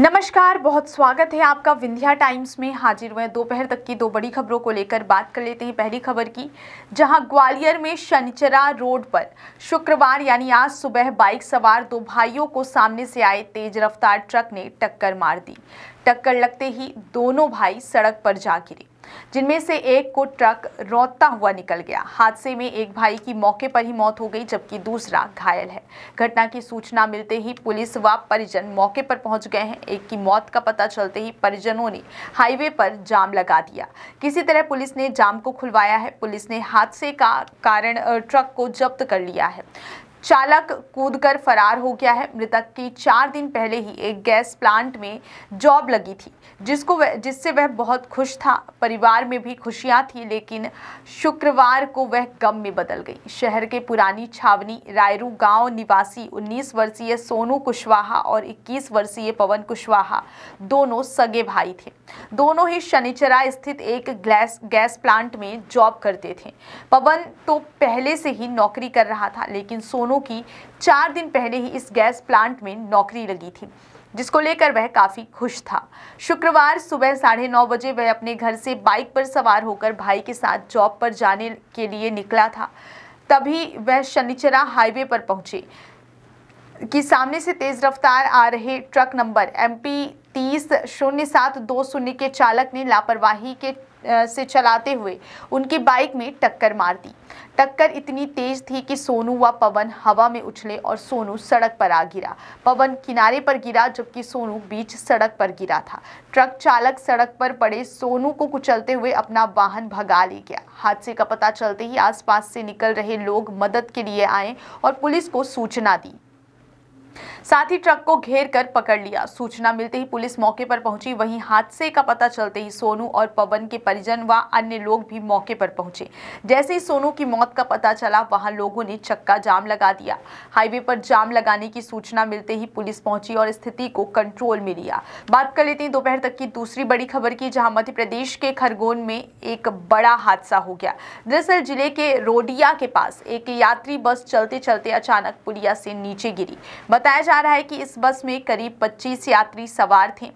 नमस्कार बहुत स्वागत है आपका विंध्या टाइम्स में हाजिर हुए दोपहर तक की दो बड़ी खबरों को लेकर बात कर लेते हैं पहली खबर की जहां ग्वालियर में शनिचरा रोड पर शुक्रवार यानी आज सुबह बाइक सवार दो भाइयों को सामने से आए तेज रफ्तार ट्रक ने टक्कर मार दी टक्कर लगते ही दोनों भाई सड़क पर जा गिरे जिनमें से एक को ट्रक रोता हुआ निकल गया हादसे में एक भाई की मौके पर ही मौत हो गई जबकि दूसरा घायल है घटना की सूचना मिलते ही पुलिस व परिजन मौके पर पहुंच गए हैं एक की मौत का पता चलते ही परिजनों ने हाईवे पर जाम लगा दिया किसी तरह पुलिस ने जाम को खुलवाया है पुलिस ने हादसे का कारण ट्रक को जब्त कर लिया है चालक कूदकर फरार हो गया है मृतक की चार दिन पहले ही एक गैस प्लांट में जॉब लगी थी जिसको वह जिससे वह बहुत खुश था परिवार में भी खुशियां थी लेकिन शुक्रवार को वह गम में बदल गई शहर के पुरानी छावनी रायरू गांव निवासी 19 वर्षीय सोनू कुशवाहा और 21 वर्षीय पवन कुशवाहा दोनों सगे भाई थे दोनों ही शनिचरा स्थित एक गैस गैस प्लांट में जॉब करते थे पवन तो पहले से ही नौकरी कर रहा था लेकिन सोनू दोनों की चार दिन पहले ही इस गैस प्लांट में नौकरी लगी थी जिसको लेकर वह काफ़ी खुश था शुक्रवार सुबह साढ़े नौ बजे वह अपने घर से बाइक पर सवार होकर भाई के साथ जॉब पर जाने के लिए निकला था तभी वह शनिचरा हाईवे पर पहुंचे कि सामने से तेज रफ्तार आ रहे ट्रक नंबर एम पी तीस शून्य सात दो शून्य के चालक ने लापरवाही के से चलाते हुए उनकी बाइक में टक्कर मार दी टक्कर इतनी तेज थी कि सोनू व पवन हवा में उछले और सोनू सड़क पर आ गिरा पवन किनारे पर गिरा जबकि सोनू बीच सड़क पर गिरा था ट्रक चालक सड़क पर पड़े सोनू को कुचलते हुए अपना वाहन भगा ले गया हादसे का पता चलते ही आसपास से निकल रहे लोग मदद के लिए आए और पुलिस को सूचना दी साथ ही ट्रक को घेर कर पकड़ लिया सूचना मिलते ही पुलिस मौके पर पहुंची वहीं हादसे का पता चलते ही सोनू और पवन के परिजन व अन्य लोग भी मौके पर पहुंचे जैसे ही सोनू की मौत का पता चला वहां लोगों ने चक्का जाम लगा दिया हाईवे पर जाम लगाने की सूचना मिलते ही पुलिस पहुंची और स्थिति को कंट्रोल में लिया बात कर लेते हैं दोपहर तक की दूसरी बड़ी खबर की जहाँ मध्य प्रदेश के खरगोन में एक बड़ा हादसा हो गया दरअसल जिले के रोडिया के पास एक यात्री बस चलते चलते अचानक पुलिया से नीचे गिरी बता बताया जा रहा है कि इस बस में करीब 25 यात्री सवार थे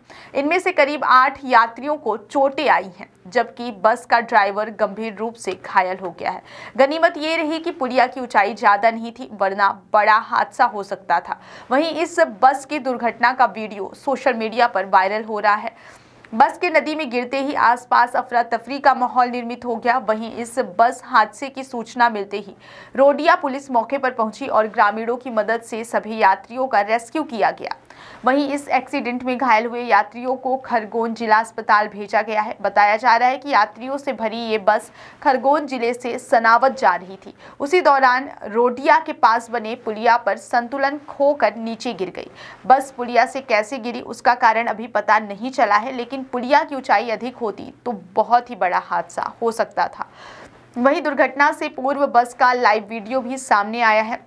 इनमें से करीब आठ यात्रियों को चोटें आई हैं जबकि बस का ड्राइवर गंभीर रूप से घायल हो गया है गनीमत ये रही कि पुलिया की ऊंचाई ज़्यादा नहीं थी वरना बड़ा हादसा हो सकता था वहीं इस बस की दुर्घटना का वीडियो सोशल मीडिया पर वायरल हो रहा है बस के नदी में गिरते ही आसपास अफरा तफरी का माहौल निर्मित हो गया वहीं इस बस हादसे की सूचना मिलते ही रोडिया पुलिस मौके पर पहुंची और ग्रामीणों की मदद से सभी यात्रियों का रेस्क्यू किया गया वहीं इस एक्सीडेंट में घायल हुए यात्रियों को खरगोन जिला अस्पताल भेजा गया है बताया जा रहा है कि यात्रियों से भरी ये बस खरगोन जिले से सनावत जा रही थी उसी दौरान रोडिया के पास बने पुलिया पर संतुलन खोकर नीचे गिर गई बस पुलिया से कैसे गिरी उसका कारण अभी पता नहीं चला है लेकिन पुलिया की ऊंचाई अधिक होती तो बहुत ही बड़ा हादसा हो सकता था वही दुर्घटना से पूर्व बस का लाइव वीडियो भी सामने आया है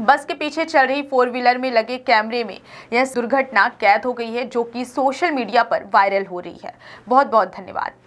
बस के पीछे चल रही फोर व्हीलर में लगे कैमरे में यह दुर्घटना कैद हो गई है जो कि सोशल मीडिया पर वायरल हो रही है बहुत बहुत धन्यवाद